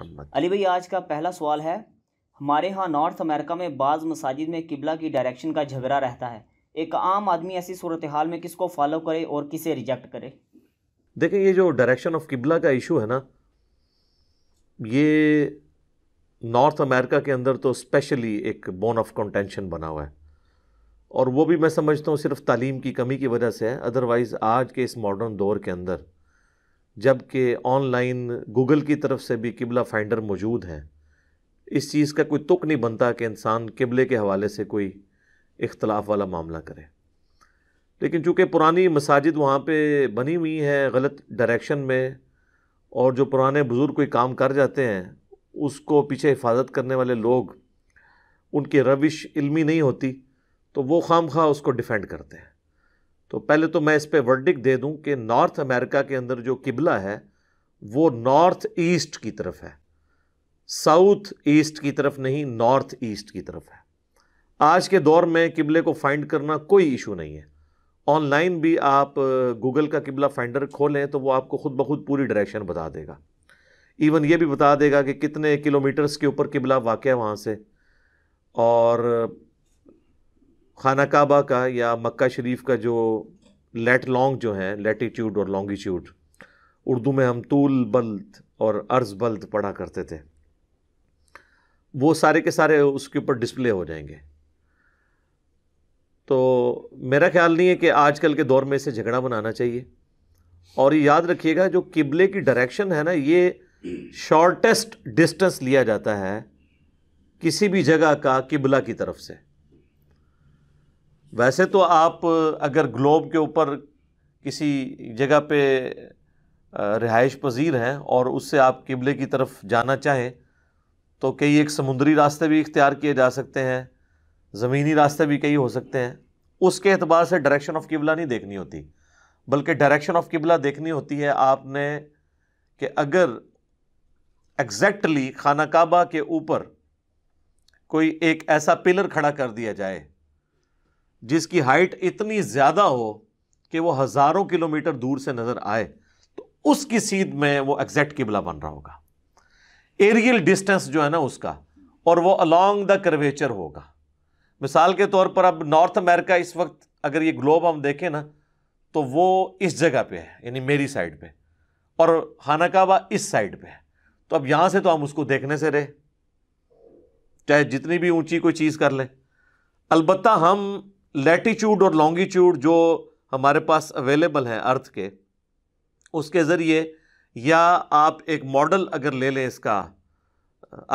मोहम्मद अली भाई आज का पहला सवाल है हमारे यहाँ नॉर्थ अमेरिका में बाज़ मसाजिद में किबला की डायरेक्शन का झगड़ा रहता है एक आम आदमी ऐसी सूरत हाल में किसको फॉलो करे और किसे रिजेक्ट करे देखिए ये जो डायरेक्शन ऑफ किबला का इशू है ना ये नॉर्थ अमेरिका के अंदर तो स्पेशली एक बोन ऑफ कंटेंशन बना हुआ है और वो भी मैं समझता हूँ सिर्फ तालीम की कमी की वजह से है अदरवाइज़ आज के इस मॉडर्न दौर के अंदर जबकि ऑनलाइन गूगल की तरफ से भी किबला फाइंडर मौजूद हैं इस चीज़ का कोई तुक नहीं बनता कि इंसान किबले के हवाले से कोई इख्तलाफ वाला मामला करे लेकिन चूँकि पुरानी मसाजिद वहाँ पर बनी हुई हैं गलत डायरेक्शन में और जो पुराने बुज़ुर्ग कोई काम कर जाते हैं उसको पीछे हिफाजत करने वाले लोग उनकी रविश इल्मी नहीं होती तो वो खाम खा उसको डिफेंड करते हैं तो पहले तो मैं इस पर वर्डिक दे दूं कि नॉर्थ अमेरिका के अंदर जो किबला है वो नॉर्थ ईस्ट की तरफ है साउथ ईस्ट की तरफ नहीं नॉर्थ ईस्ट की तरफ है आज के दौर में किबले को फाइंड करना कोई इशू नहीं है ऑनलाइन भी आप गूगल का किबला फाइंडर खोलें तो वो आपको खुद ब खुद पूरी डायरेक्शन बता देगा इवन ये भी बता देगा कि कितने किलोमीटर्स के ऊपर किबला वाक़ है वहाँ से और खाना काबा का या मक्का शरीफ का जो लेट लॉन्ग जो है लेटीट्यूड और लॉन्गीट्यूड उर्दू में हम तूल बल्द और अर्ज बल्द पढ़ा करते थे वो सारे के सारे उसके ऊपर डिस्प्ले हो जाएंगे तो मेरा ख्याल नहीं है कि आजकल के दौर में इसे झगड़ा बनाना चाहिए और ये याद रखिएगा जो किबले की डायरेक्शन है ना ये शॉर्टेस्ट डिस्टेंस लिया जाता है किसी भी जगह का किबला की तरफ से वैसे तो आप अगर ग्लोब के ऊपर किसी जगह पे रिहाइश पजीर हैं और उससे आप किबले की तरफ जाना चाहें तो कई एक समुद्री रास्ते भी इख्तियार किए जा सकते हैं ज़मीनी रास्ते भी कई हो सकते हैं उसके अतबार से डायरेक्शन ऑफ किबला नहीं देखनी होती बल्कि डायरेक्शन ऑफ किबला देखनी होती है आपने कि अगर एग्जैक्टली खाना काबा के ऊपर कोई एक ऐसा पिलर खड़ा कर दिया जाए जिसकी हाइट इतनी ज़्यादा हो कि वो हज़ारों किलोमीटर दूर से नज़र आए तो उसकी सीध में वो एग्जैक्ट किबला बन रहा होगा एरियल डिस्टेंस जो है ना उसका और वो अलॉन्ग द करवेचर होगा मिसाल के तौर पर अब नॉर्थ अमेरिका इस वक्त अगर ये ग्लोब हम देखें ना तो वो इस जगह पे है यानी मेरी साइड पे और हानाकावा इस साइड पे है तो अब यहां से तो हम उसको देखने से रहे चाहे जितनी भी ऊंची कोई चीज़ कर ले अलबत्ता हम लेटीट्यूड और लॉन्गिट्यूड जो हमारे पास अवेलेबल हैं अर्थ के उसके ज़रिए या आप एक मॉडल अगर ले लें इसका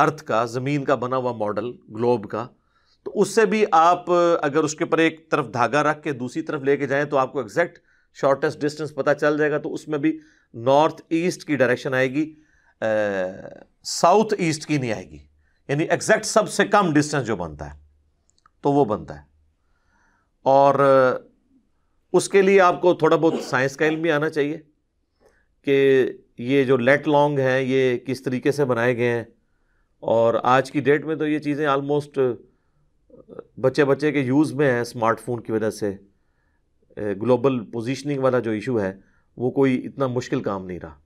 अर्थ का ज़मीन का बना हुआ मॉडल ग्लोब का तो उससे भी आप अगर उसके ऊपर एक तरफ धागा रख के दूसरी तरफ लेके जाएं तो आपको एग्जैक्ट शॉर्टेस्ट डिस्टेंस पता चल जाएगा तो उसमें भी नॉर्थ ईस्ट की डायरेक्शन आएगी साउथ ईस्ट की नहीं आएगी यानी एग्जैक्ट सबसे कम डिस्टेंस जो बनता है तो वो बनता है और उसके लिए आपको थोड़ा बहुत साइंस का इलम भी आना चाहिए कि ये जो लेट लॉन्ग हैं ये किस तरीके से बनाए गए हैं और आज की डेट में तो ये चीज़ें आलमोस्ट बच्चे बच्चे के यूज़ में हैं स्मार्टफोन की वजह से ग्लोबल पोजीशनिंग वाला जो इशू है वो कोई इतना मुश्किल काम नहीं रहा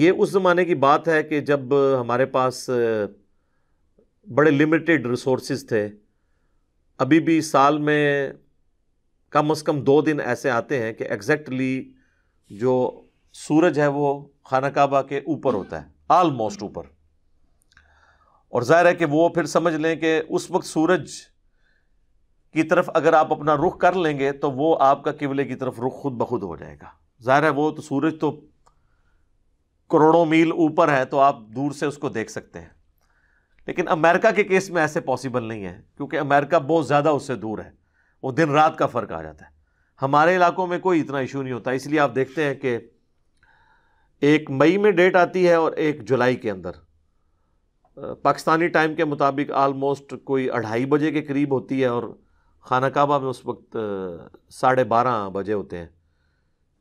ये उस ज़माने की बात है कि जब हमारे पास बड़े लिमिटेड रिसोर्सेज थे अभी भी साल में कम से कम दो दिन ऐसे आते हैं कि एग्जैक्टली जो सूरज है वो खाना काबा के ऊपर होता है आलमोस्ट ऊपर और ज़ाहिर है कि वो फिर समझ लें कि उस वक्त सूरज की तरफ अगर आप अपना रुख कर लेंगे तो वो आपका किबले की तरफ रुख खुद बखुद हो जाएगा ज़ाहिर है वो तो सूरज तो करोड़ों मील ऊपर है तो आप दूर से उसको देख सकते हैं लेकिन अमेरिका के केस में ऐसे पॉसिबल नहीं है क्योंकि अमेरिका बहुत ज़्यादा उससे दूर है वो दिन रात का फ़र्क आ जाता है हमारे इलाकों में कोई इतना इशू नहीं होता इसलिए आप देखते हैं कि एक मई में डेट आती है और एक जुलाई के अंदर पाकिस्तानी टाइम के मुताबिक आलमोस्ट कोई अढ़ाई बजे के करीब होती है और खाना काबा में उस वक्त साढ़े बारह बजे होते हैं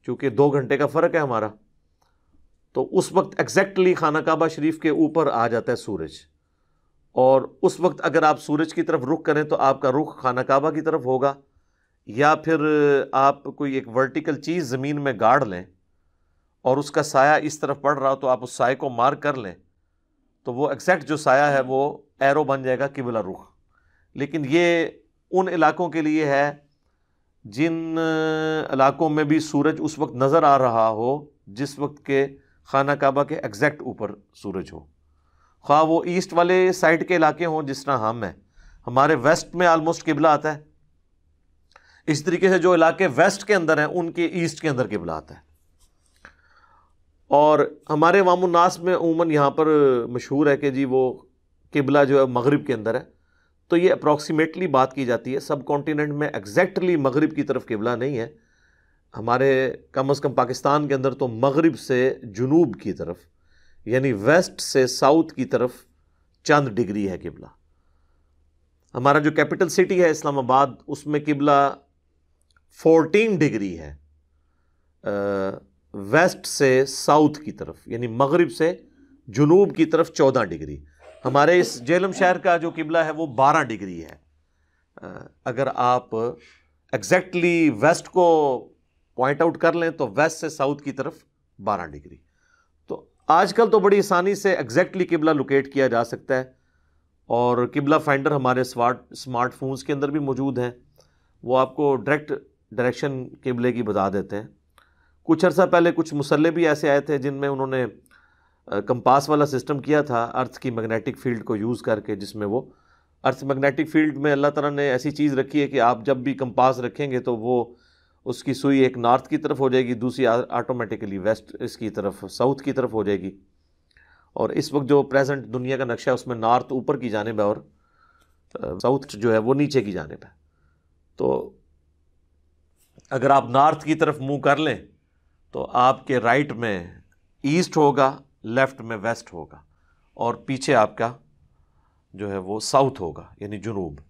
क्योंकि दो घंटे का फ़र्क है हमारा तो उस वक्त एग्जैक्टली खाना काबा शरीफ के ऊपर आ जाता है सूरज और उस वक्त अगर आप सूरज की तरफ रुख करें तो आपका रुख खाना काबा की तरफ होगा या फिर आप कोई एक वर्टिकल चीज़ ज़मीन में गाड़ लें और उसका साया इस तरफ पड़ रहा हो तो आप उस साय को मार कर लें तो वो एग्जैक्ट जो साया है वो एरो बन जाएगा किबला रुख लेकिन ये उन इलाकों के लिए है जिन इलाकों में भी सूरज उस वक्त नज़र आ रहा हो जिस वक्त के खाना काबा के एग्जैक्ट ऊपर सूरज हो खा वो ईस्ट वाले साइड के इलाके हों जिस तरह हम हैं हमारे वेस्ट में आलमोस्ट किबला आता है इस तरीके से जो इलाके वेस्ट के अंदर हैं उनके ईस्ट के अंदर किबला आता है और हमारे वामनास में उमन यहाँ पर मशहूर है कि जी वो किबला जो है मगरब के अंदर है तो ये अप्रॉक्सीमेटली बात की जाती है सब कॉन्टीनेंट में एग्जैक्टली मगरब की तरफ किबला नहीं है हमारे कम अज़ कम पाकिस्तान के अंदर तो मगरब से जुनूब की तरफ यानी वेस्ट से साउथ की तरफ चंद डिग्री है किबला हमारा जो कैपिटल सिटी है इस्लामाबाद उसमें किबला 14 डिग्री है वेस्ट से साउथ की तरफ यानी मगरब से जुनूब की तरफ 14 डिग्री हमारे इस जेलम शहर का जो किबला है वो 12 डिग्री है अगर आप एग्जैक्टली वेस्ट को पॉइंट आउट कर लें तो वेस्ट से साउथ की तरफ 12 डिग्री आजकल तो बड़ी आसानी से एग्जैक्टली किबला लोकेट किया जा सकता है और किबला फाइंडर हमारे स्मार्ट स्मार्टफोन्स के अंदर भी मौजूद हैं वो आपको डायरेक्ट डायरेक्शन किबले की बता देते हैं कुछ अर्सा पहले कुछ मसल्ले भी ऐसे आए थे जिनमें उन्होंने कंपास वाला सिस्टम किया था अर्थ की मैग्नेटिक फील्ड को यूज़ करके जिसमें वो अर्थ मैग्नेटिक फील्ड में अल्लाह तला ने ऐसी चीज़ रखी है कि आप जब भी कंपास रखेंगे तो वो उसकी सुई एक नॉर्थ की तरफ हो जाएगी दूसरी ऑटोमेटिकली वेस्ट इसकी तरफ साउथ की तरफ हो जाएगी और इस वक्त जो प्रेजेंट दुनिया का नक्शा है उसमें नॉर्थ ऊपर की जाने है और साउथ जो है वो नीचे की जाने है तो अगर आप नॉर्थ की तरफ मुंह कर लें तो आपके राइट में ईस्ट होगा लेफ़्ट में वेस्ट होगा और पीछे आपका जो है वो साउथ होगा यानी जुनूब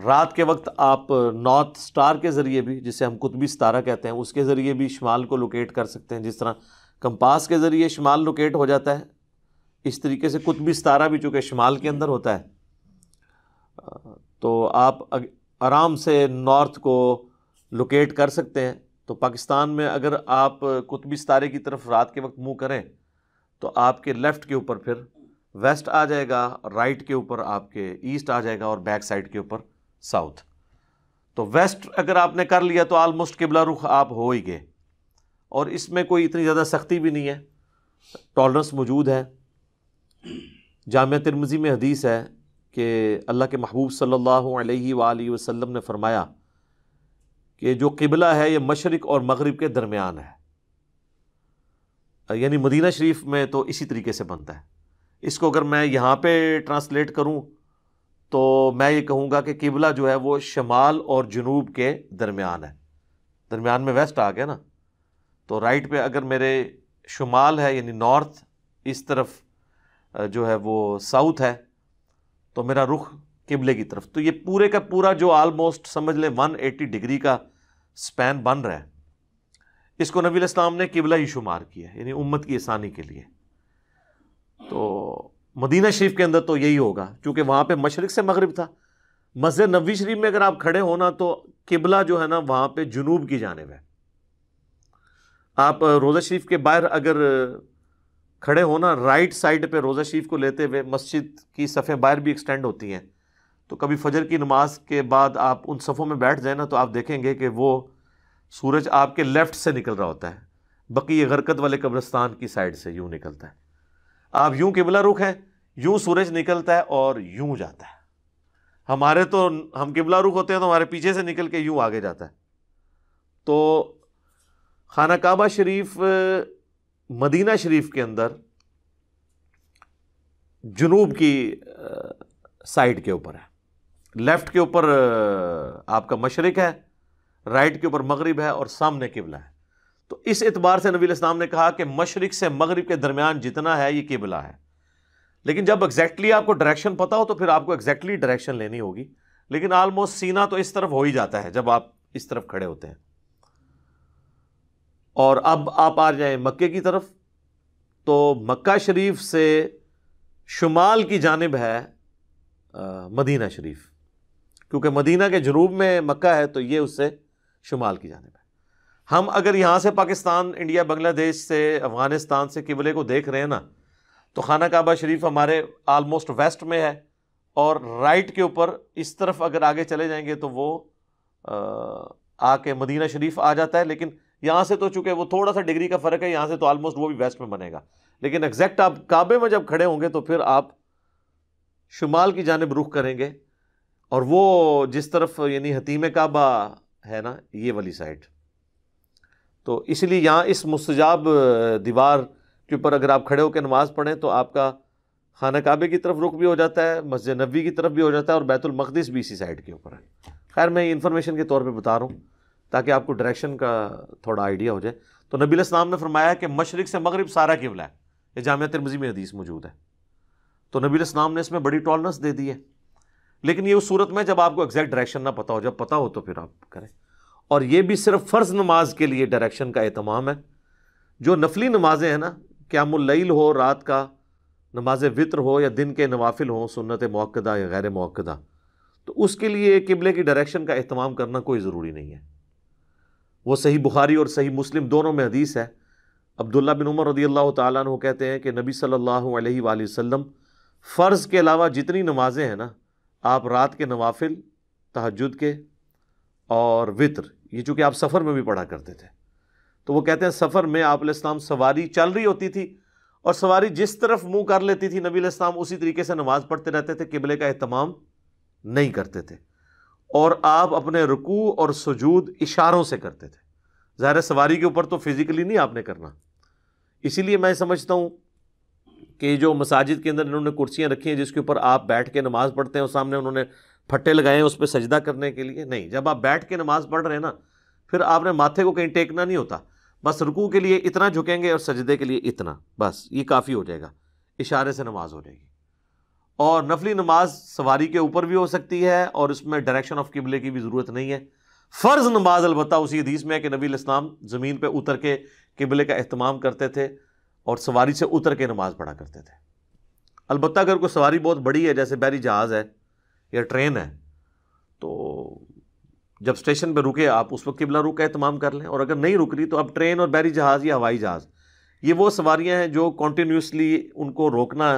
रात के वक्त आप नॉर्थ स्टार के ज़रिए भी जिसे हम कुतबी सितारा कहते हैं उसके ज़रिए भी शुमाल को लोकेट कर सकते हैं जिस तरह कंपास के ज़रिए शुमाल लोकेट हो जाता है इस तरीके से कुतबी सितारा भी चूँकि शुमाल के अंदर होता है तो आप आराम से नॉर्थ को लोकेट कर सकते हैं तो पाकिस्तान में अगर आप कुतबी सितारे की तरफ रात के वक्त मुँह करें तो आपके लेफ़्ट के ऊपर फिर वेस्ट आ जाएगा राइट के ऊपर आपके ईस्ट आ जाएगा और बैक साइड के ऊपर साउथ तो वेस्ट अगर आपने कर लिया तो आलमोस्ट किबला रुख आप हो ही गए और इसमें कोई इतनी ज़्यादा सख्ती भी नहीं है टॉलरेंस मौजूद है जाम तिरमजी में हदीस है कि अल्लाह के महबूब सल्लल्लाहु अलैहि वसल्लम ने फरमाया कि जो किबला है ये मशरक़ और मगरब के दरमियान है यानी मदीना शरीफ में तो इसी तरीके से बनता है इसको अगर मैं यहाँ पर ट्रांसलेट करूँ तो मैं ये कहूँगा कि किबला जो है वो शमाल और जनूब के दरमियान है दरमियान में वेस्ट आ गया ना तो राइट पे अगर मेरे शुमाल है यानी नॉर्थ इस तरफ जो है वो साउथ है तो मेरा रुख किबले की तरफ तो ये पूरे का पूरा जो आलमोस्ट समझ लें 180 डिग्री का स्पैन बन रहा है इसको नबी इस्लाम ने किबला ही शुमार किया यानी उम्मत की आसानी के लिए तो मदीना शरीफ के अंदर तो यही होगा क्योंकि वहाँ पर मशरक़ से मगरब था मस्जिद नबी शरीफ में अगर आप खड़े होना तो किबला जो है ना वहाँ पर जुनूब की जानेब है आप रोज़ा शरीफ के बाहर अगर खड़े हो ना राइट साइड पर रोज़ा शरीफ को लेते हुए मस्जिद की सफ़े बाहर भी एक्सटेंड होती हैं तो कभी फजर की नमाज के बाद आप उन सफ़ों में बैठ जाए ना तो आप देखेंगे कि वो सूरज आपके लेफ़्ट से निकल रहा होता है बाकी ये गरकत वाले कब्रस्तान की साइड से यूँ निकलता है आप यूं किबला रुख है यूं सूरज निकलता है और यूं जाता है हमारे तो हम किबला रुख होते हैं तो हमारे पीछे से निकल के यूं आगे जाता है तो खाना काबा शरीफ मदीना शरीफ के अंदर जुनूब की साइड के ऊपर है लेफ़्ट के ऊपर आपका मशरक़ है राइट के ऊपर मगरिब है और सामने किबला है तो इस एतबार से नबी इस्लाम ने कहा कि मशरक़ से मगरब के दरमियान जितना है ये किबला है लेकिन जब एग्जैक्टली आपको डायरेक्शन पता हो तो फिर आपको एग्जैक्टली डायरेक्शन लेनी होगी लेकिन आलमोस्ट सीना तो इस तरफ हो ही जाता है जब आप इस तरफ खड़े होते हैं और अब आप आ जाए मक्के की तरफ तो मक्का शरीफ से शुमाल की जानब है आ, मदीना शरीफ क्योंकि मदीना के जनूब में मक्का है तो ये उससे शुमाल की जानब है हम अगर यहाँ से पाकिस्तान इंडिया बांग्लादेश से अफ़गानिस्तान से किबले को देख रहे हैं ना तो खाना काबा शरीफ हमारे आलमोस्ट वेस्ट में है और राइट के ऊपर इस तरफ अगर आगे चले जाएंगे तो वो आके मदीना शरीफ आ जाता है लेकिन यहाँ से तो चूँकि वो थोड़ा सा डिग्री का फ़र्क है यहाँ से तो आलमोस्ट वो भी वेस्ट में बनेगा लेकिन एग्जैक्ट आप काबे में जब खड़े होंगे तो फिर आप शुमाल की जानब रुख करेंगे और वो जिस तरफ यानी हतीम काबा है ना ये वाली साइड तो इसलिए यहाँ इस मुस्तजाब दीवार के ऊपर अगर आप खड़े होकर नमाज़ पढ़ें तो आपका खाना काबे की तरफ रुख भी हो जाता है मस्जिद नबी की तरफ भी हो जाता है और बैतुलमक़दस भी इसी साइड के ऊपर है खैर मैं ये इन्फॉर्मेशन के तौर पर बता रहा हूँ ताकि आपको डायरेक्शन का थोड़ा आइडिया हो जाए तो नबी इस्लाम ने फरमाया कि मशरक से मगरब सारा किबला है ये जामिया तिरमजी में हदीस मौजूद है तो नबी इस्लाम ने इसमें बड़ी टॉलरेंस दे दी है लेकिन ये उस सूरत में जब आपको एग्जैक्ट डायरेक्शन ना पता हो जब पता हो तो फिर आप करें और ये भी सिर्फ फ़र्ज़ नमाज के लिए डायरेक्शन का अहतमाम है जो नफली नमाजें हैं ना क्यामुल्लैल हो रात का नमाज वित्र हो या दिन के नवाफिल हों सुन्नत मौक़दा या गैर मौक़दा तो उसके लिए किबले की डायरेक्शन का अहतमाम करना कोई ज़रूरी नहीं है वो सही बुखारी और सही मुस्लिम दोनों में हदीस है अब्दुल्ला बिन उमर रदी अल्लाह तु कहते हैं कि नबी सल्लल्लाहु अलैहि वसल्लम फ़र्ज़ के अलावा जितनी नमाजें हैं ना आप रात के नवाफिल तहजद के और वित्र ये चूँकि आप सफ़र में भी पढ़ा करते थे तो वो कहते हैं सफ़र में आप इस्लाम सवारी चल रही होती थी और सवारी जिस तरफ मुंह कर लेती थी नबी इस्लाम उसी तरीके से नमाज़ पढ़ते रहते थे किबले का अहतमाम नहीं करते थे और आप अपने रुकू और सजूद इशारों से करते थे ज़ाहिर सवारी के ऊपर तो फिज़िकली नहीं आपने करना इसीलिए मैं समझता हूँ कि जो मसाजिद के अंदर इन्होंने कुर्सियाँ रखी हैं जिसके ऊपर आप बैठ के नमाज़ पढ़ते हैं और सामने उन्होंने फट्टे लगाए उस पर सजदा करने के लिए नहीं जब आप बैठ के नमाज़ पढ़ रहे हैं ना फिर आपने माथे को कहीं टेकना नहीं होता बस रुकू के लिए इतना झुकेंगे और सजदे के लिए इतना बस ये काफ़ी हो जाएगा इशारे से नमाज हो जाएगी और नफली नमाज सवारी के ऊपर भी हो सकती है और इसमें डायरेक्शन ऑफ किबले की भी ज़रूरत नहीं है फ़र्ज़ नमाज अलबत्ता उसी हदीस में है कि नबी इस्लाम ज़मीन पर उतर के किबले का अहतमाम करते थे और सवारी से उतर के नमाज़ पढ़ा करते थे अलबत्त अगर कोई सवारी बहुत बड़ी है जैसे बैरी जहाज़ है या ट्रेन है तो जब स्टेशन पर रुके आप उस वक्त किबला रुक का एहतमाम कर लें और अगर नहीं रुक रही तो आप ट्रेन और बैरी जहाज़ या हवाई जहाज़ ये वो सवारियाँ हैं जो कॉन्टीन्यूसली उनको रोकना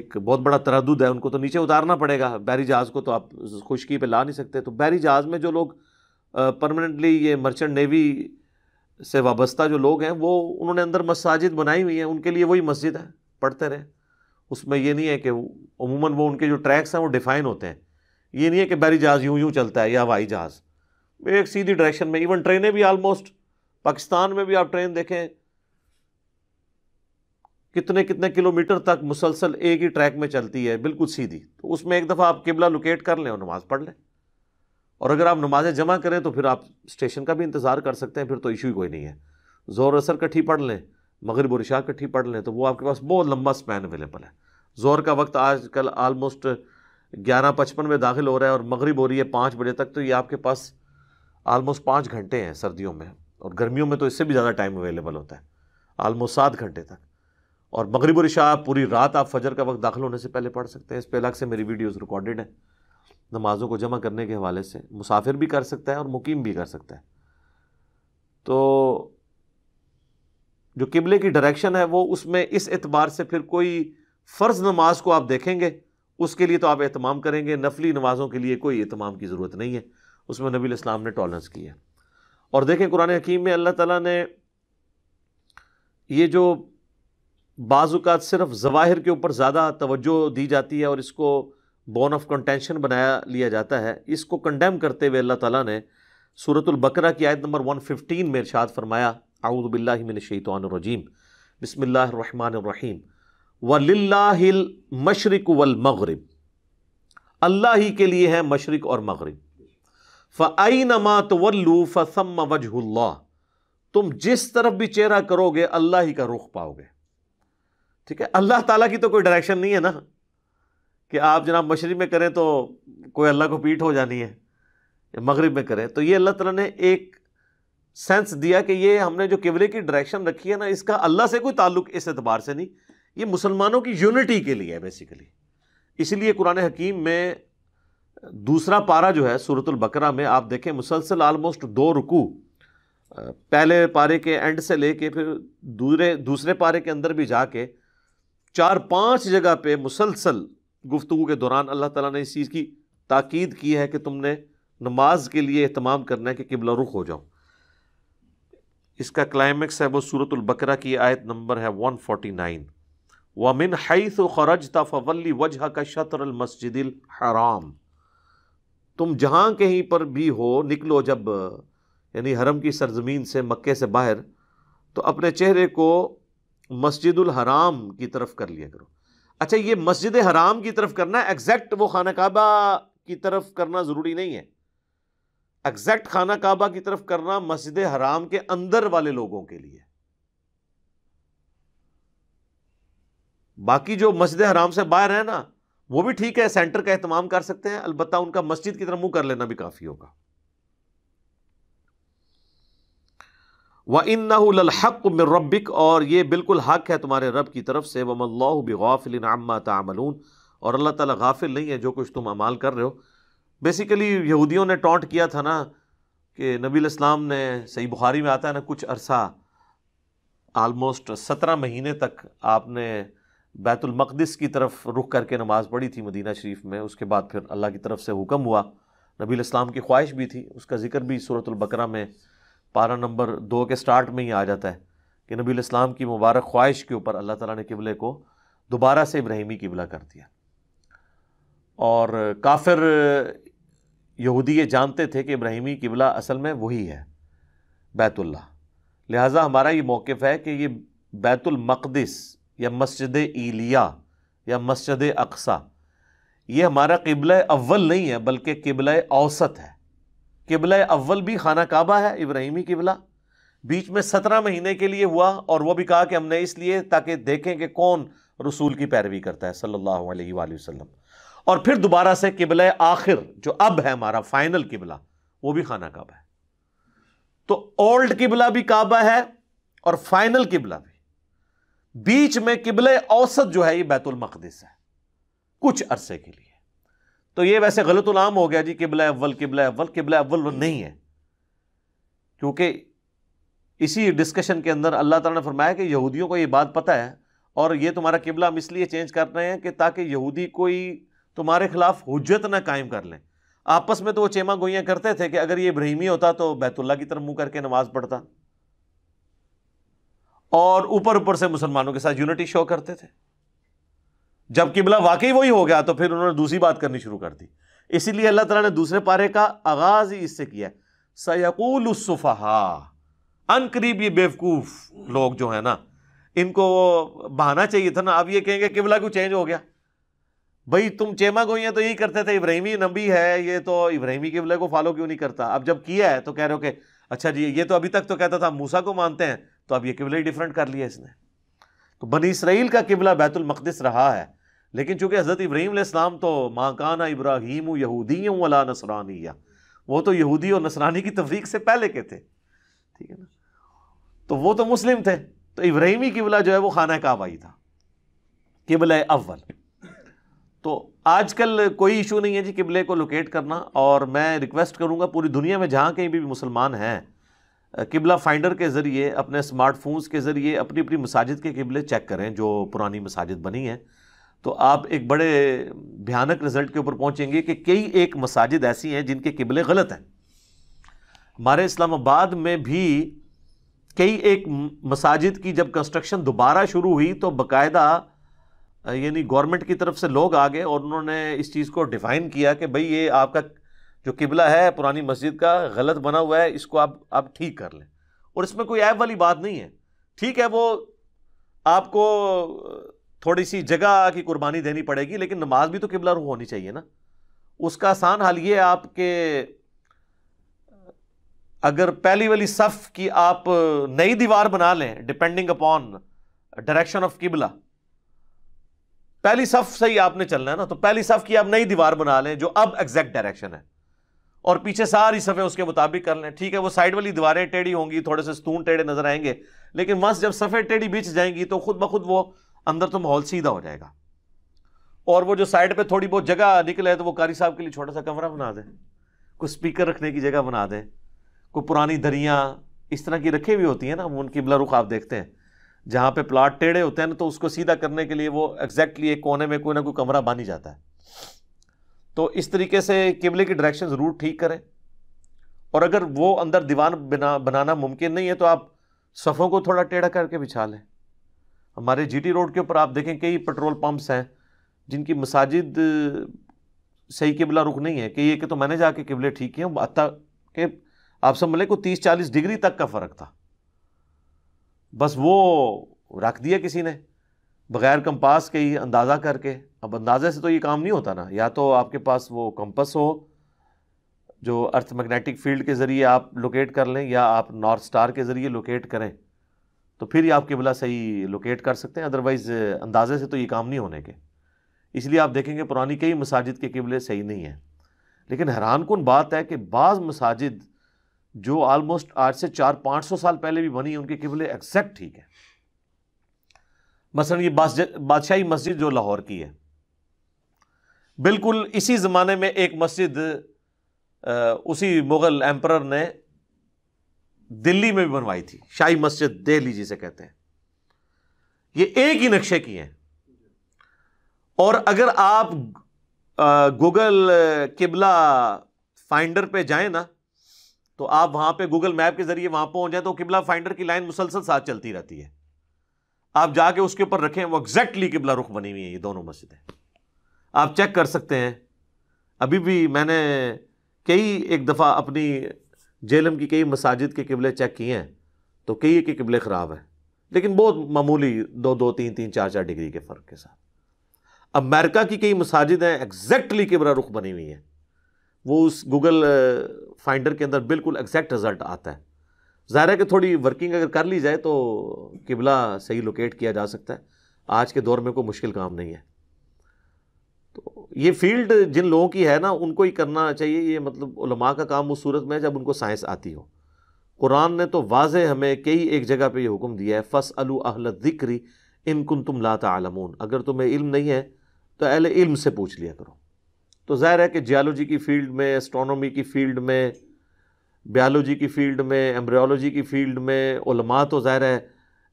एक बहुत बड़ा तरदुद है उनको तो नीचे उतारना पड़ेगा बैरी जहाज़ को तो आप खुशकी पर ला नहीं सकते तो बैरी जहाज़ में जो लोग परमानेंटली ये मर्चेंट नेवी से वाबस्ता जो लोग हैं वो उन्होंने अंदर मस्ाजिद बनाई हुई हैं उनके लिए वही मस्जिद है पढ़ते रहें उसमें ये नहीं है कि अमूमन वो उनके जो ट्रैक्स हैं वो डिफाइन होते हैं ये नहीं है कि बैरी जहाज़ यूं यूँ चलता है या हवाई जहाज़ एक सीधी डायरेक्शन में इवन ट्रेनें भी आलमोस्ट पाकिस्तान में भी आप ट्रेन देखें कितने कितने किलोमीटर तक मुसलसल एक ही ट्रैक में चलती है बिल्कुल सीधी तो उसमें एक दफ़ा आप किबला लोकेट कर लें और नमाज़ पढ़ लें और अगर आप नमाज़ें जमा करें तो फिर आप स्टेशन का भी इंतज़ार कर सकते हैं फिर तो इशू ही कोई नहीं है ज़ोर असर कट्ठी पढ़ लें मगरब और इशा इकट्ठी पढ़ लें तो वो आपके पास बहुत लंबा स्पैन अवेलेबल है जोर का वक्त आज कल आलमोस्ट ग्यारह पचपन में दाखिल हो रहा है और मगरब हो रही है पाँच बजे तक तो ये आपके पास आलमोस्ट पाँच घंटे हैं सर्दियों में और गर्मियों में तो इससे भी ज़्यादा टाइम अवेलेबल होता है आलमोस्ट सात घंटे तक और मगरब और इशा पूरी रात आप फजर का वक्त दाखिल होने से पहले पढ़ सकते हैं इस पर अलग से मेरी वीडियोज़ रिकॉर्डेड हैं नमाज़ों को जमा करने के हवाले से मुसाफिर भी कर सकता है और मुकीम भी कर सकता है तो जो किबले की डायरेक्शन है वो उसमें इस एतबार से फिर कोई फ़र्ज़ नमाज को आप देखेंगे उसके लिए तो आप एहतमाम करेंगे नफली नमाज़ों के लिए कोई एहतमाम की ज़रूरत नहीं है उसमें नबी इस्लाम ने टॉलरेंस की है और देखें कुरान हकीम में अल्लाह ताला ने ये जो बाज़ात सिर्फ ज़वाहिर के ऊपर ज़्यादा तवज्जो दी जाती है और इसको बोन ऑफ कंटेंशन बनाया लिया जाता है इसको कंडेम करते हुए अल्लाह ताला ने सूरतुल बकरा की आयत नंबर 115 में इरशाद फरमाया आउदबिल्लाशैतरजीम बसमीम वलिल्लाहिल मशरक वल मगरब अल्लाह ही के लिए है मशरक और मगरब फ़ई नमा तो तवल्लू फ़सम वजहल्ला तुम जिस तरफ भी चेहरा करोगे अल्लाह ही का रुख पाओगे ठीक है अल्लाह ताला की तो कोई डायरेक्शन नहीं है ना कि आप जनाब मशरक़ में करें तो कोई अल्लाह को पीठ हो जानी है मगरब में करें तो ये अल्लाह ताला ने एक सेंस दिया कि ये हमने जो किबले की डायरेक्शन रखी है ना इसका अल्लाह से कोई ताल्लुक इस एतबार से नहीं ये मुसलमानों की यूनिटी के लिए है बेसिकली इसलिए कुरान हकीम में दूसरा पारा जो है सूरतुल बकरा में आप देखें मुसलसल आलमोस्ट दो रुकू पहले पारे के एंड से ले कर फिर दूसरे दूसरे पारे के अंदर भी जाके चार पाँच जगह पर मुसलसल गुफ्तु के दौरान अल्लाह ताला ने इस चीज़ की ताक़द की है कि तुमने नमाज के लिए अहतमाम करना है कि किबला रुख हो जाओ इसका क्लाइमेक्स है वो सूरतुल बकरा की आयत नंबर है 149 वमिन हैथ खरज तफवली वजह का शतर मस्जिद हराम तुम जहाँ कहीं पर भी हो निकलो जब यानी हरम की सरजमीन से मक्के से बाहर तो अपने चेहरे को मस्जिद हराम की तरफ कर लिया करो अच्छा ये मस्जिद हराम की तरफ करना एग्जैक्ट वो खाना काबा की तरफ करना ज़रूरी नहीं है एग्जैक्ट खाना काबा की तरफ करना मस्जिद हराम के अंदर वाले लोगों के लिए बाकी जो मस्जिद हराम से बाहर है ना वो भी ठीक है सेंटर का एहतमाम कर सकते हैं अलबत्ता उनका मस्जिद की तरफ मुंह कर लेना भी काफ़ी होगा व इन नक में रबिक और ये बिल्कुल हक है तुम्हारे रब की तरफ से वमल्ला गाफिल और अल्लाह ताला गाफिल नहीं है जो कुछ तुम अमाल कर रहे हो बेसिकली यहूदियों ने टॉन्ट किया था ना कि नबी इस्लाम ने सही बुखारी में आता है ना कुछ अरसा आलमोस्ट सत्रह महीने तक आपने बैतुलमक़दस की तरफ रुख करके नमाज़ पढ़ी थी मदीना शरीफ में उसके बाद फिर अल्लाह की तरफ से हुक्म हुआ नबी इस्लाम की ख्वाहिश भी थी उसका जिक्र भी सूरतुल्बकरा में पारा नंबर दो के स्टार्ट में ही आ जाता है कि नबी इस्लाम की मुबारक ख्वाहिश के ऊपर अल्लाह ताला ने किबले को दोबारा से इब्राहिमी किबला कर दिया और काफिर यहूदी ये जानते थे कि इब्राहिमी किबला असल में वही है बैतुल्ला लिहाजा हमारा ये मौक़ है कि ये बैतुलमक़दस या मस्जिद ईलिया या मस्जिद अकसा ये हमारा किबला अव्वल नहीं है बल्कि किबला औसत है किबला अव्वल भी खाना काबा है इब्राहिमी किबला बीच में सत्रह महीने के लिए हुआ और वह भी कहा कि हमने इसलिए ताकि देखें कि कौन रसूल की पैरवी करता है सल्ला अलैहि और फिर दोबारा से किबल आखिर जो अब है हमारा फाइनल किबला वो भी खाना काबा है तो ओल्ड किबला भी काबा है और फाइनल किबला भी बीच में किबल औसत जो है ये बैतुल मकदस है कुछ अरसे के लिए तो ये वैसे गलत गलतुलाम हो गया जी किबल अव्वल किबल अव्वल किबल अव्वल नहीं है क्योंकि इसी डिस्कशन के अंदर अल्लाह तला ने फरमाया कि यहूदियों को ये बात पता है और ये तुम्हारा किबला हम इसलिए चेंज कर रहे हैं कि ताकि यहूदी कोई तुम्हारे खिलाफ हुजत ना कायम कर लें आपस में तो वो चेमा गोइयाँ करते थे कि अगर ये इब्राहिमी होता तो बैतुल्ला की तरफ मुंह करके नमाज पढ़ता और ऊपर ऊपर से मुसलमानों के साथ यूनिटी शो करते थे जब किबला वाकई वही हो गया तो फिर उन्होंने दूसरी बात करनी शुरू कर दी इसीलिए अल्लाह तला ने दूसरे पारे का आगाज ही इससे किया है सयकूलसफ़हा अनकरीब ये बेवकूफ़ लोग जो है ना इनको बहाना चाहिए था ना अब ये कहेंगे किबला क्यों चेंज हो गया भाई तुम चेमा गोइया तो यही करते थे इब्राहिमी नबी है ये तो इब्राहिमी किबले को फॉलो क्यों नहीं करता अब जब किया है तो कह रहे हो कि अच्छा जी ये तो अभी तक तो कहता था मूसा को मानते हैं तो अब ये किबला ही डिफरेंट कर लिया इसने तो बनी इसराइल का किबला बैतुलमक़दस रहा है लेकिन चूंकि हज़रत इब्राहिम इस्लाम तो माकाना इब्राहिम यहूदी वाला नसरानिया वो तो यहूदी और नसरानी की तफरीक से पहले के थे ठीक है ना तो वो तो मुस्लिम थे तो इब्राहिमी किबला जो है वो खाना काबाई था किबला अव्वल तो आजकल कोई इशू नहीं है जी किबले को लोकेट करना और मैं रिक्वेस्ट करूँगा पूरी दुनिया में जहाँ कहीं भी मुसलमान हैं किबला फाइंडर के ज़रिए अपने स्मार्टफोन्स के ज़रिए अपनी अपनी मसाजिद के किबले चेक करें जो पुरानी मसाजिद बनी हैं तो आप एक बड़े भयानक रिज़ल्ट के ऊपर पहुँचेंगे कि कई एक मसाजिद ऐसी हैं जिनके किबले गलत हैं हमारे इस्लामाबाद में भी कई एक मसाजिद की जब कंस्ट्रक्शन दोबारा शुरू हुई तो बाकायदा यानी गवर्नमेंट की तरफ से लोग आ गए और उन्होंने इस चीज़ को डिफ़ाइन किया कि भाई ये आपका जो किबला है पुरानी मस्जिद का गलत बना हुआ है इसको आप आप ठीक कर लें और इसमें कोई ऐप वाली बात नहीं है ठीक है वो आपको थोड़ी सी जगह की कुर्बानी देनी पड़ेगी लेकिन नमाज भी तो किबला रूह होनी चाहिए ना उसका आसान हाल ये आपके अगर पहली वाली सफ़ की आप नई दीवार बना लें डिपेंडिंग अपॉन डायरेक्शन ऑफ किबला पहली सफ सही आपने चलना है ना तो पहली सफ की आप नई दीवार बना लें जो अब एग्जैक्ट डायरेक्शन है और पीछे सारी सफ़ें उसके मुताबिक कर लें ठीक है वो साइड वाली दीवारें टेढ़ी होंगी थोड़े से स्तून टेढ़े नजर आएंगे लेकिन मस्त जब सफ़े टेढ़ी बीच जाएंगी तो खुद ब खुद वो अंदर तो माहौल सीधा हो जाएगा और वो जो साइड पे थोड़ी बहुत जगह निकले तो वो कारी साहब के लिए छोटा सा कमरा बना दें कोई स्पीकर रखने की जगह बना दें कोई पुरानी दरियाँ इस तरह की रखी हुई होती है ना उनकी बिला रुख आप देखते हैं जहाँ पे प्लाट टेढ़े होते हैं ना तो उसको सीधा करने के लिए वो एग्जैक्टली एक कोने में कोई ना कोई कमरा बानी जाता है तो इस तरीके से किबले की डायरेक्शन ज़रूर ठीक करें और अगर वो अंदर दीवान बना बनाना मुमकिन नहीं है तो आप सफ़ों को थोड़ा टेढ़ा करके बिछा लें हमारे जीटी रोड के ऊपर आप देखें कई पेट्रोल पम्प्स हैं जिनकी मसाजिद सही किबला रुख नहीं है कि ये कि तो मैंने जाके किबले ठीक किए अतः के आप समझ लें को तीस चालीस डिग्री तक का फ़र्क था बस वो रख दिया किसी ने बग़ैर कंपास के ही अंदाज़ा करके अब अंदाजे से तो ये काम नहीं होता ना या तो आपके पास वो कंपस हो जो अर्थ मैग्नेटिक फील्ड के ज़रिए आप लोकेट कर लें या आप नॉर्थ स्टार के ज़रिए लोकेट करें तो फिर ही आप किबला सही लोकेट कर सकते हैं अदरवाइज़ अंदाजे से तो ये काम नहीं होने के इसलिए आप देखेंगे पुरानी कई मसाजिद के किबले सही नहीं हैं लेकिन हैरान कन बात है कि बाज़ मसाजिद जो ऑलमोस्ट आज से चार पांच सौ साल पहले भी बनी उनके किबले एग्जैक्ट ठीक है मसलन ये बादशाही मस्जिद जो लाहौर की है बिल्कुल इसी ज़माने में एक मस्जिद उसी मुग़ल एम्पर ने दिल्ली में भी बनवाई थी शाही मस्जिद दिल्ली जिसे कहते हैं ये एक ही नक्शे की है और अगर आप गूगल किबला फाइंडर पे जाए ना तो आप वहाँ पे गूगल मैप के ज़रिए वहाँ पहुँच जाए तो किबला फाइंडर की लाइन मुसलसल साथ चलती रहती है आप जाके उसके ऊपर रखें वो एग्जैक्टली किबला रुख बनी हुई है ये दोनों मस्जिदें आप चेक कर सकते हैं अभी भी मैंने कई एक दफ़ा अपनी जेलम की कई मसाजिद के किबले चेक किए हैं तो कई के किबले ख़राब हैं लेकिन बहुत मामूली दो दो तीन तीन चार चार डिग्री के फ़र्क के साथ अमेरिका की कई मसाजिद हैं एग्जैक्टली किबला रुख बनी हुई हैं वो उस गूगल फाइंडर के अंदर बिल्कुल एग्जैक्ट रिजल्ट आता है ज़ाहिर है कि थोड़ी वर्किंग अगर कर ली जाए तो किबला सही लोकेट किया जा सकता है आज के दौर में कोई मुश्किल काम नहीं है तो ये फील्ड जिन लोगों की है ना उनको ही करना चाहिए ये मतलब उलमा का काम उस सूरत में है जब उनको साइंस आती हो कुरान ने तो वाज हमें कई एक जगह पे ये हुक्म दिया है फ़स अलू अहल ज़िक्री इनकुन तुम लाता आलमून अगर तुम्हें इल्म नहीं है तो अहल इल्म से पूछ लिया करो तो जाहिर है कि जियालॉजी की फील्ड में एस्ट्रोनॉमी की फील्ड में बायोलॉजी की फील्ड में एम्ब्रियोलॉजी की फील्ड में उलमा तो ज़ाहिर है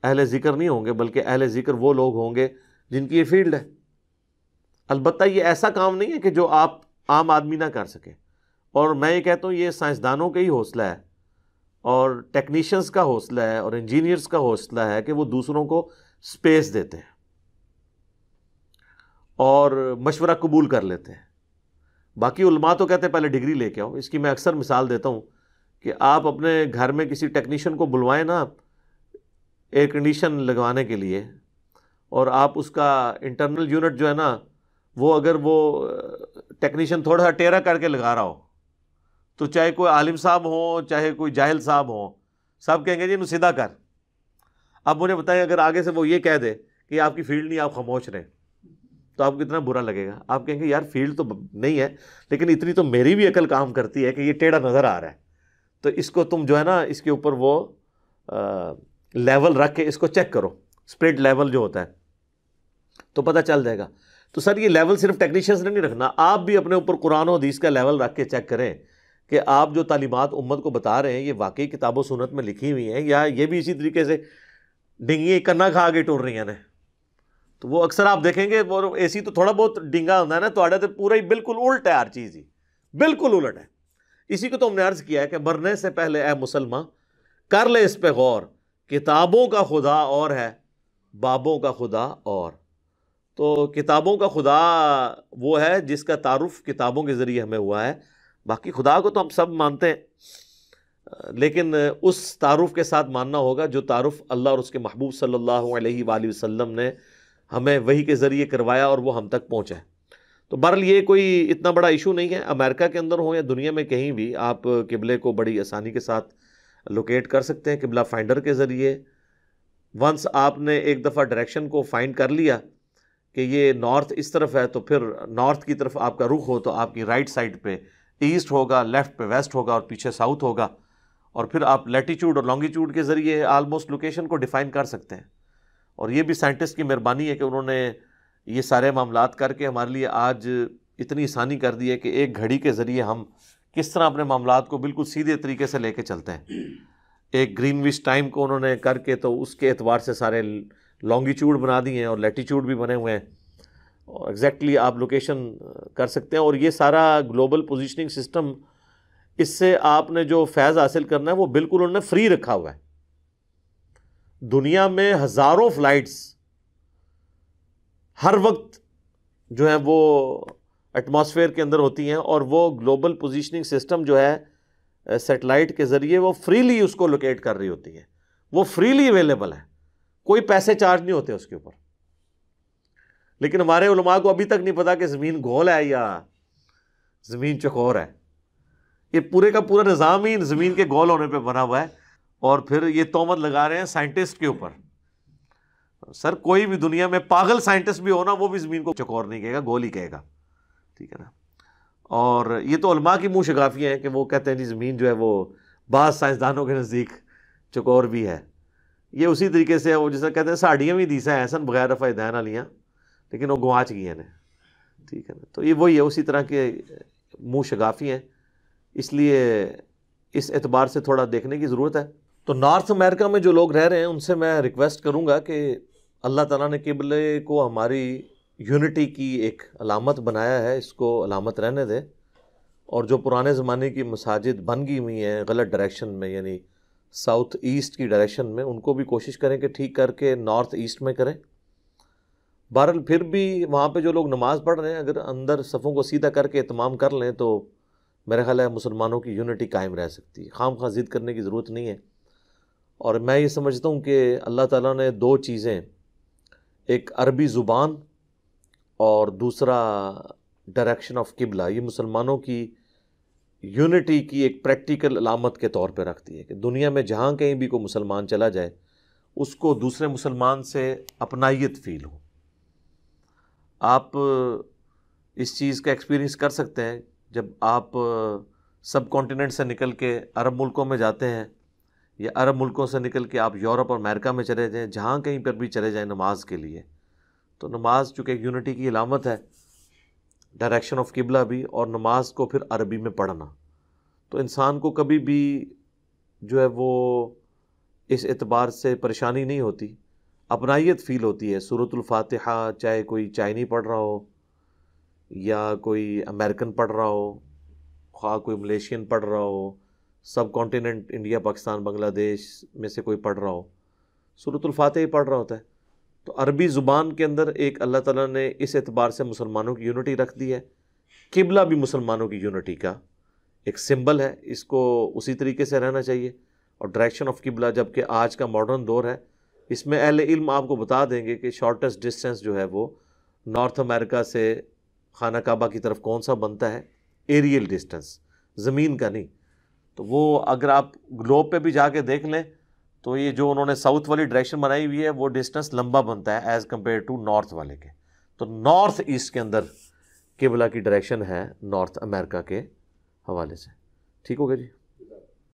अहल ज़िक्र नहीं होंगे बल्कि अहल ज़िक्र वो लोग होंगे जिनकी ये फील्ड है अलबत्त ये ऐसा काम नहीं है कि जो आप आम आदमी ना कर सकें और मैं ये कहता हूँ ये साइंसदानों का ही हौसला है और टेक्नीशियंस का हौसला है और इंजीनियर्स का हौसला है कि वो दूसरों को स्पेस देते हैं और मशवरा कबूल कर लेते हैं बाकी उलमा तो कहते हैं पहले डिग्री लेके आओ इसकी मैं अक्सर मिसाल देता हूँ कि आप अपने घर में किसी टेक्नीशियन को बुलवाएं ना एयर कंडीशन लगवाने के लिए और आप उसका इंटरनल यूनिट जो है ना वो अगर वो टेक्नीशियन थोड़ा सा टेरा करके लगा रहा हो तो चाहे कोई आलिम साहब हो चाहे कोई जाहिल साहब हो सब कहेंगे जी इन सीधा कर अब मुझे बताएं अगर आगे से वो ये कह दे कि आपकी फील्ड नहीं आप खामोश रहें तो आपको कितना बुरा लगेगा आप कहेंगे यार फील्ड तो नहीं है लेकिन इतनी तो मेरी भी अकल काम करती है कि ये टेढ़ा नज़र आ रहा है तो इसको तुम जो है ना इसके ऊपर वो आ, लेवल रख के इसको चेक करो स्प्रिट लेवल जो होता है तो पता चल जाएगा तो सर ये लेवल सिर्फ टेक्नीशियंस ने नहीं रखना आप भी अपने ऊपर कुरान हदीस का लेवल रख के चेक करें कि आप जो तालीमत उम्मत को बता रहे हैं ये वाकई किताबों सुनत में लिखी हुई हैं या ये भी इसी तरीके से डिंगी कन्ना खा के टूट रही हैं तो वो अक्सर आप देखेंगे वो सी तो थोड़ा बहुत डिंगा होता है ना तो तो पूरा ही बिल्कुल उल्ट है हर चीज़ ही बिल्कुल उलट है इसी को तो हमने अर्ज़ किया है कि मरने से पहले ए मुसलमान कर ले इस पर गौर किताबों का खुदा और है बाबों का खुदा और तो किताबों का खुदा वो है जिसका तारुफ किताबों के ज़रिए हमें हुआ है बाकी खुदा को तो हम सब मानते हैं लेकिन उस तारुफ के साथ मानना होगा जो तारुफ अल्लाह और उसके महबूब सल्लल्लाहु अलैहि वसल्लम ने हमें वही के ज़रिए करवाया और वो हम तक पहुँचा है तो बहरल ये कोई इतना बड़ा इशू नहीं है अमेरिका के अंदर हो या दुनिया में कहीं भी आप किबले को बड़ी आसानी के साथ लोकेट कर सकते हैं किबला फाइंडर के ज़रिए वंस आपने एक दफ़ा डायरेक्शन को फाइंड कर लिया कि ये नॉर्थ इस तरफ है तो फिर नॉर्थ की तरफ आपका रुख हो तो आपकी राइट साइड पे ईस्ट होगा लेफ़्ट पे वेस्ट होगा और पीछे साउथ होगा और फिर आप लेटीट्यूड और लॉन्गीट्यूड के ज़रिए आलमोस्ट लोकेशन को डिफ़ाइन कर सकते हैं और ये भी साइंटिस्ट की मेहरबानी है कि उन्होंने ये सारे मामला करके हमारे लिए आज इतनी आसानी कर दी है कि एक घड़ी के ज़रिए हम किस तरह अपने मामला को बिल्कुल सीधे तरीके से ले चलते हैं एक ग्रीन टाइम को उन्होंने करके तो उसके एतवार से सारे लॉन्गिट्यूड बना दिए हैं और लेटीट्यूड भी बने हुए हैं और एग्जैक्टली exactly आप लोकेशन कर सकते हैं और ये सारा ग्लोबल पोजिशनिंग सिस्टम इससे आपने जो फैज़ हासिल करना है वो बिल्कुल उन्होंने फ्री रखा हुआ है दुनिया में हज़ारों फ्लाइट्स हर वक्त जो है वो एटमॉस्फेयर के अंदर होती हैं और वो ग्लोबल पोजीशनिंग सिस्टम जो है सेटेलाइट के ज़रिए वो फ्रीली उसको लोकेट कर रही होती है वो फ्रीली अवेलेबल है कोई पैसे चार्ज नहीं होते उसके ऊपर लेकिन हमारे उलमा को अभी तक नहीं पता कि ज़मीन गोल है या ज़मीन चकोर है ये पूरे का पूरा निज़ाम ही ज़मीन के गोल होने पर बना हुआ है और फिर ये तोहमत लगा रहे हैं साइंटिस्ट के ऊपर सर कोई भी दुनिया में पागल साइंटिस्ट भी हो ना वो भी ज़मीन को चकोर नहीं कहेगा गोली कहेगा ठीक है ना और ये तो अलमा की मुँह शगाफी है कि वो कहते हैं जी ज़मीन जो है वो बाद साइंसदानों के नज़दीक चकोर भी है ये उसी तरीके से वो जैसे कहते हैं साड़ियाँ भी दीसा है ऐसा बगैर रफ़ा दैन आलियाँ लेकिन वो गुआच गई ने ठीक है ना तो ये वही है उसी तरह के मुँह शगाफी हैं इसलिए इस एतबार से थोड़ा देखने की ज़रूरत है तो नॉर्थ अमेरिका में जो लोग रह रहे हैं उनसे मैं रिक्वेस्ट करूँगा कि अल्लाह ताला ने किबले को हमारी यूनिटी की एक अलामत बनाया है इसको अलामत रहने दे और जो पुराने ज़माने की मसाजिद बन गई हुई हैं गलत डायरेक्शन में यानी साउथ ईस्ट की डायरेक्शन में उनको भी कोशिश करें कि ठीक करके नॉर्थ ईस्ट में करें बहरल फिर भी वहाँ पे जो लोग नमाज़ पढ़ रहे हैं अगर अंदर सफ़ों को सीधा करके इतमाम कर लें तो मेरा ख्याल है मुसलमानों की यूनिटी कायम रह सकती है खाम खा जिद करने की ज़रूरत नहीं है और मैं ये समझता हूँ कि अल्लाह ताला ने दो चीज़ें एक अरबी ज़ुबान और दूसरा डायरेक्शन ऑफ किबला ये मुसलमानों की यूनिटी की एक प्रैक्टिकल अलामत के तौर पर रखती है कि दुनिया में जहाँ कहीं भी कोई मुसलमान चला जाए उसको दूसरे मुसलमान से अपनाइत फील हो आप इस चीज़ का एक्सपीरियंस कर सकते हैं जब आप सब कॉन्टीनेंट से निकल के अरब मुल्कों में जाते हैं या अरब मुल्कों से निकल के आप यूरोप और अमेरिका में चले जाएँ जहाँ कहीं पर भी चले जाएँ नमाज के लिए तो नमाज चूँकि एक यूनिटी की अलामत है डायरेक्शन ऑफ किबला भी और नमाज को फिर अरबी में पढ़ना तो इंसान को कभी भी जो है वो इस एतबार से परेशानी नहीं होती अपनाइत फ़ील होती है सूरतुल्फातिहा चाहे कोई चाइनी पढ़ रहा हो या कोई अमेरिकन पढ़ रहा हो खा कोई मलेशियन पढ़ रहा हो सब कॉन्टिनेंट इंडिया पाकिस्तान बांग्लादेश में से कोई पढ़ रहा हो सूरतुल्फ़ातह ही पढ़ रहा होता है तो अरबी ज़ुबान के अंदर एक अल्लाह ताला ने इस एतबार से मुसलमानों की यूनिटी रख दी है किबला भी मुसलमानों की यूनिटी का एक सिंबल है इसको उसी तरीके से रहना चाहिए और डायरेक्शन ऑफ किबला जबकि आज का मॉडर्न दौर है इसमें अहल इल्म आपको बता देंगे कि शॉर्टेस्ट डिस्टेंस जो है वो नॉर्थ अमेरिका से खाना काबा की तरफ कौन सा बनता है एरियल डिस्टेंस ज़मीन का नहीं तो वो अगर आप ग्लोब पे भी जाके देख लें तो ये जो उन्होंने साउथ वाली डायरेक्शन बनाई हुई है वो डिस्टेंस लंबा बनता है एज़ कम्पेयर टू नॉर्थ वाले के तो नॉर्थ ईस्ट के अंदर केबला की डायरेक्शन है नॉर्थ अमेरिका के हवाले से ठीक हो गया जी